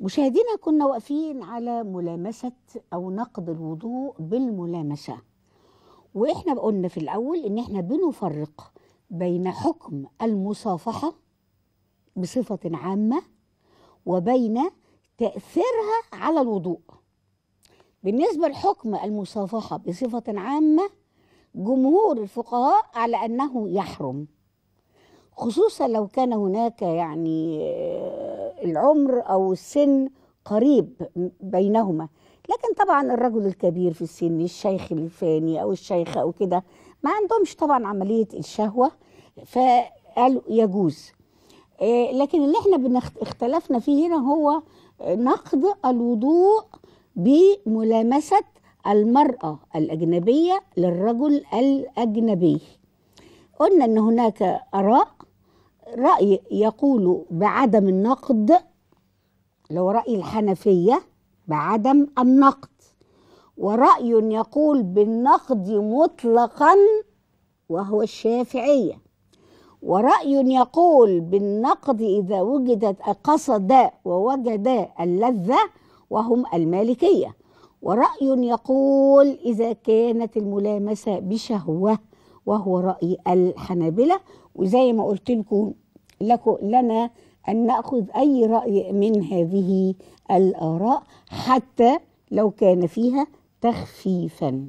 مشاهدينا كنا واقفين على ملامسة أو نقد الوضوء بالملامسة وإحنا قلنا في الأول إن إحنا بنفرق بين حكم المصافحة بصفة عامة وبين تأثيرها على الوضوء بالنسبة لحكم المصافحة بصفة عامة جمهور الفقهاء على أنه يحرم خصوصا لو كان هناك يعني العمر أو السن قريب بينهما لكن طبعا الرجل الكبير في السن الشيخ الفاني أو الشيخة أو كده ما عندهمش طبعا عملية الشهوة فقالوا يجوز آه، لكن اللي احنا اختلفنا فيه هنا هو نقض الوضوء بملامسة المرأة الأجنبية للرجل الأجنبي قلنا أن هناك آراء رأي يقول بعدم النقد لو رأي الحنفية بعدم النقد ورأي يقول بالنقد مطلقا وهو الشافعية ورأي يقول بالنقد إذا وجدت قصد ووجد اللذة وهم المالكية ورأي يقول إذا كانت الملامسة بشهوة وهو رأي الحنابلة وزي ما قلت لكم لكم لنا أن نأخذ أي رأي من هذه الآراء حتى لو كان فيها تخفيفاً